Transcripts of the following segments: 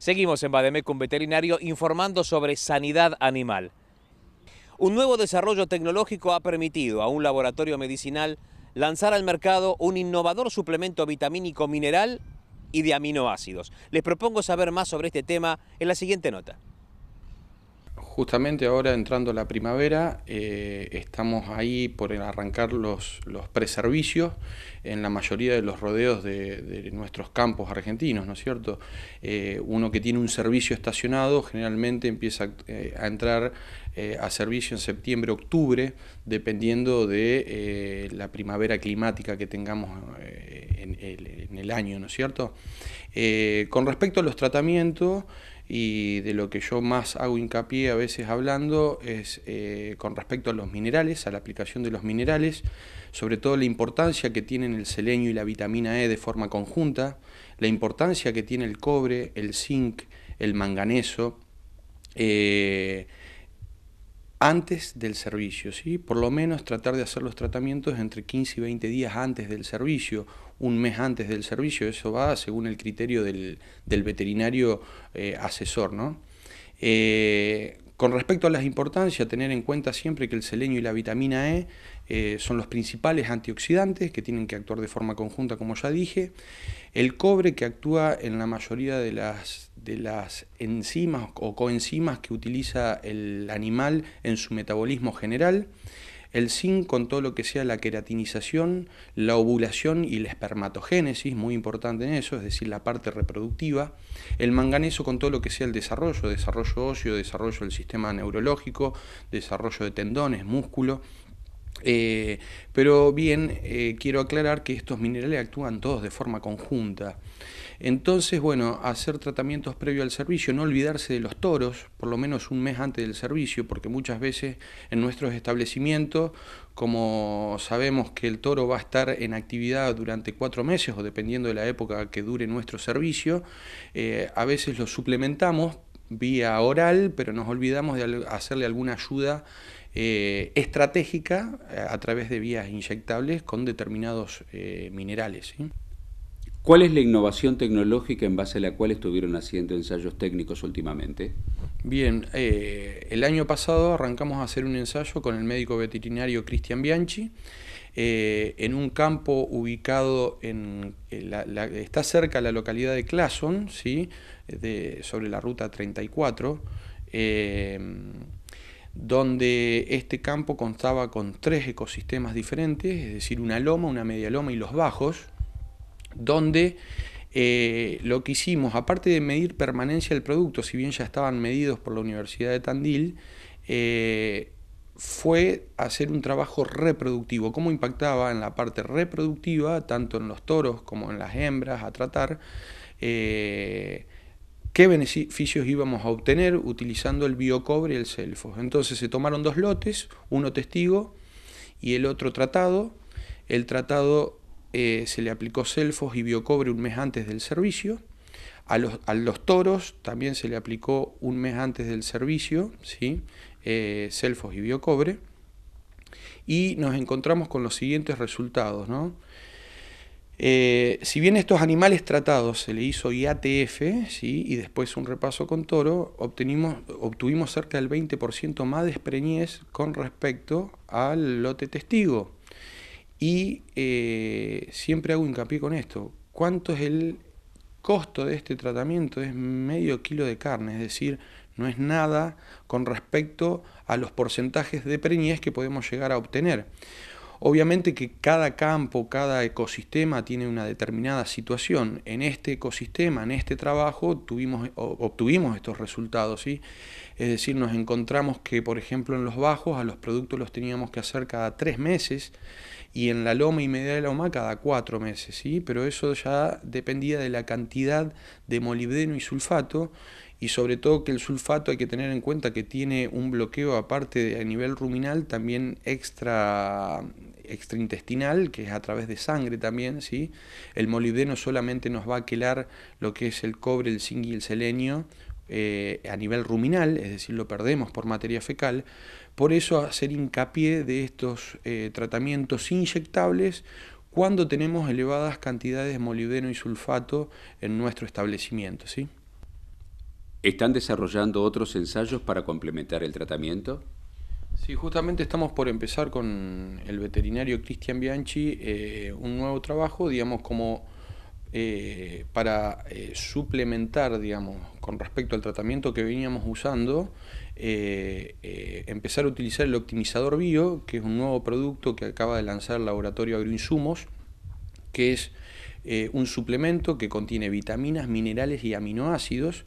Seguimos en con Veterinario informando sobre sanidad animal. Un nuevo desarrollo tecnológico ha permitido a un laboratorio medicinal lanzar al mercado un innovador suplemento vitamínico mineral y de aminoácidos. Les propongo saber más sobre este tema en la siguiente nota justamente ahora entrando la primavera, eh, estamos ahí por arrancar los, los preservicios en la mayoría de los rodeos de, nuestros campos argentinos, ¿no es cierto? Eh, uno que tiene un servicio estacionado generalmente empieza eh, a, entrar a servicio en septiembre, octubre, dependiendo de la primavera climática que tengamos en en, el, año, ¿no es cierto? con respecto a los tratamientos, y de lo que yo más hago hincapié a veces hablando es eh, con respecto a los minerales, a la aplicación de los minerales, sobre todo la importancia que tienen el selenio y la vitamina E de forma conjunta, la importancia que tiene el cobre, el zinc, el manganeso. Eh, antes del servicio, ¿sí? por lo menos tratar de hacer los tratamientos entre 15 y 20 días antes del servicio un mes antes del servicio, eso va según el criterio del, veterinario eh, asesor. ¿no? Eh, con respecto a las importancias, tener en cuenta siempre que el selenio y la vitamina E eh, son los principales antioxidantes que tienen que actuar de forma conjunta, como ya dije. El cobre que actúa en la mayoría de las, de las enzimas o coenzimas que utiliza el animal en su metabolismo general el zinc con todo lo que sea la queratinización, la ovulación y la espermatogénesis, muy importante en eso, es decir, la parte reproductiva, el manganeso con todo lo que sea el desarrollo, desarrollo óseo, desarrollo del sistema neurológico, desarrollo de tendones, músculo, eh, pero bien, eh, quiero aclarar que estos minerales actúan todos de forma conjunta. Entonces, bueno, hacer tratamientos previo al servicio, no olvidarse de los toros, por lo menos un mes antes del servicio, porque muchas veces en nuestros establecimientos, como sabemos que el toro va a estar en actividad durante cuatro meses o dependiendo de la época que dure nuestro servicio, eh, a veces lo suplementamos vía oral, pero nos olvidamos de hacerle alguna ayuda eh, estratégica eh, a través de vías inyectables con determinados eh, minerales. ¿Cuál es la innovación tecnológica en base a la cual estuvieron haciendo ensayos técnicos últimamente? Bien, el año pasado arrancamos a hacer un ensayo con el médico veterinario Cristian Bianchi en un campo ubicado en, está cerca de la localidad de Clason, ¿sí? sobre la ruta 34. Eh, donde este campo constaba con tres ecosistemas diferentes, es decir, una loma, una media loma y los bajos, donde eh, lo que hicimos, aparte de medir permanencia del producto, si bien ya estaban medidos por la Universidad de Tandil, eh, fue hacer un trabajo reproductivo, cómo impactaba en la parte reproductiva, tanto en los toros como en las hembras a tratar. Eh, qué beneficios íbamos a obtener utilizando el biocobre y el selfos? Entonces se tomaron dos lotes, uno testigo y el otro tratado. El tratado eh, se le aplicó selfos y biocobre un mes antes del servicio. A los, los, toros también se le aplicó un mes antes del servicio, ¿sí? selfos eh, y biocobre. Y nos encontramos con los siguientes resultados. ¿no? Eh, si bien estos animales tratados se le hizo IATF y después un repaso con toro, obtuvimos cerca del 20% más de preñez con respecto al lote testigo. Y eh, siempre hago hincapié con esto, ¿cuánto es el costo de este tratamiento? Es medio kilo de carne, es decir, no es nada con respecto a los porcentajes de preñez que podemos llegar a obtener. Obviamente que cada campo, cada ecosistema tiene una determinada situación. En este ecosistema, en este trabajo, obtuvimos estos resultados. Es decir, nos encontramos que, por ejemplo, en los bajos a los productos los teníamos que hacer cada tres meses y en la loma y media de la loma cada cuatro meses. ¿sí? Pero eso ya dependía de la cantidad de molibdeno y sulfato y sobre todo que el sulfato hay que tener en cuenta que tiene un bloqueo aparte a nivel ruminal también extra extraintestinal, que es a través de sangre también, ¿sí? El molibdeno solamente nos va a quelar lo que es el cobre, el zinc y el selenio eh, a nivel ruminal, es decir, lo perdemos por materia fecal. Por eso hacer hincapié de estos eh, tratamientos inyectables cuando tenemos elevadas cantidades de molibdeno y sulfato en nuestro establecimiento, ¿sí? ¿Están desarrollando otros ensayos para complementar el tratamiento? Sí, justamente estamos por empezar con el veterinario Cristian Bianchi eh, un nuevo trabajo, digamos, como eh, para eh, suplementar, digamos, con respecto al tratamiento que veníamos usando, empezar a utilizar el optimizador bio, que es un nuevo producto que acaba de lanzar el laboratorio Agroinsumos, que es un suplemento que contiene vitaminas, minerales y aminoácidos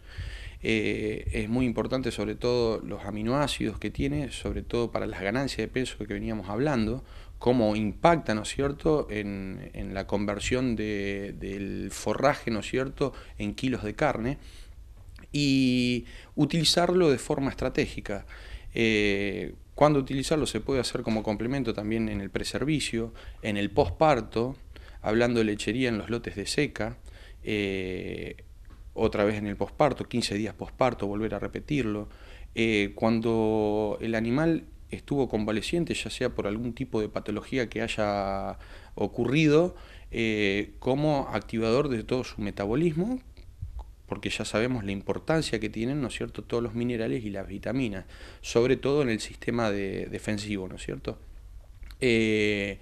eh, es muy importante sobre todo los aminoácidos que tiene, sobre todo para las ganancias de peso que veníamos hablando, cómo impacta, ¿no es cierto?, en, la conversión del forraje, ¿no es cierto?, en kilos de carne y utilizarlo de forma estratégica. Eh, cuando utilizarlo se puede hacer como complemento también en el preservicio, en el posparto, hablando de lechería en los lotes de seca, eh, otra vez en el posparto, 15 días posparto, volver a repetirlo. Eh, cuando el animal estuvo convaleciente, ya sea por algún tipo de patología que haya ocurrido, eh, como activador de todo su metabolismo, porque ya sabemos la importancia que tienen, ¿no es cierto?, todos los minerales y las vitaminas, sobre todo en el sistema defensivo, ¿no es cierto? Eh,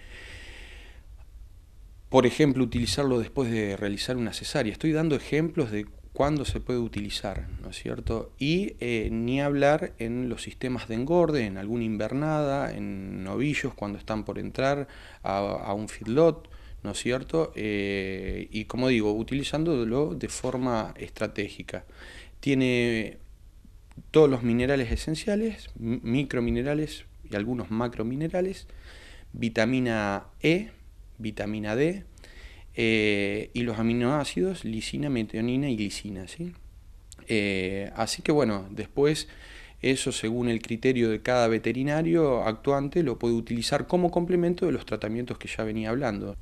por ejemplo, utilizarlo después de realizar una cesárea. Estoy dando ejemplos de cuándo se puede utilizar, ¿no es cierto? Y eh, ni hablar en los sistemas de engorde, en alguna invernada, en novillos cuando están por entrar a, un feedlot, ¿no es cierto? Eh, y como digo, utilizándolo de forma estratégica. Tiene todos los minerales esenciales, microminerales y algunos macrominerales, vitamina E, vitamina D, eh, y los aminoácidos lisina, metionina y glicina. Eh, así que bueno, después eso según el criterio de cada veterinario actuante lo puede utilizar como complemento de los tratamientos que ya venía hablando.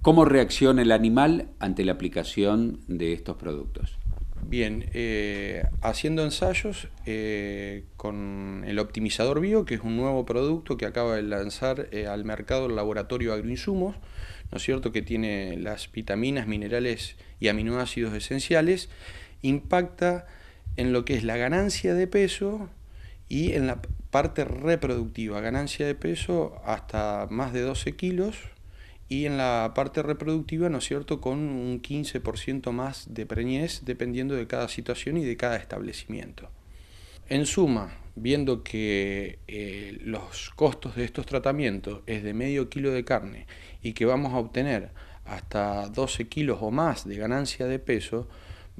¿Cómo reacciona el animal ante la aplicación de estos productos? Bien, eh, haciendo ensayos eh, con el optimizador bio, que es un nuevo producto que acaba de lanzar eh, al mercado el laboratorio agroinsumos, ¿no es cierto? Que tiene las vitaminas, minerales y aminoácidos esenciales, impacta en lo que es la ganancia de peso y en la parte reproductiva, ganancia de peso hasta más de 12 kilos y en la parte reproductiva, ¿no es cierto?, con un 15% más de preñez dependiendo de cada situación y de cada establecimiento. En suma, viendo que eh, los costos de estos tratamientos es de medio kilo de carne y que vamos a obtener hasta 12 kilos o más de ganancia de peso,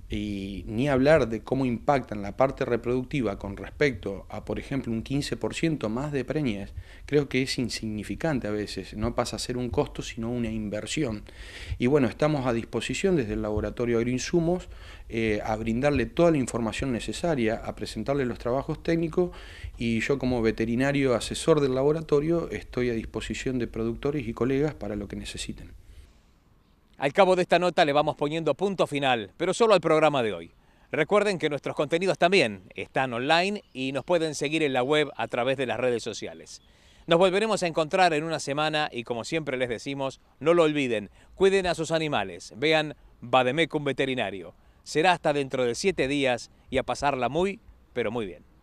y ni hablar de cómo impactan la parte reproductiva con respecto a, por ejemplo, un 15% más de preñez, creo que es insignificante a veces, no pasa a ser un costo sino una inversión. Y bueno, estamos a disposición desde el laboratorio Agroinsumos eh, a brindarle toda la información necesaria, a presentarle los trabajos técnicos y yo como veterinario asesor del laboratorio estoy a disposición de productores y colegas para lo que necesiten. Al cabo de esta nota le vamos poniendo punto final, pero solo al programa de hoy. Recuerden que nuestros contenidos también están online y nos pueden seguir en la web a través de las redes sociales. Nos volveremos a encontrar en una semana y como siempre les decimos, no lo olviden, cuiden a sus animales, vean Bademecum Veterinario. Será hasta dentro de siete días y a pasarla muy, pero muy bien.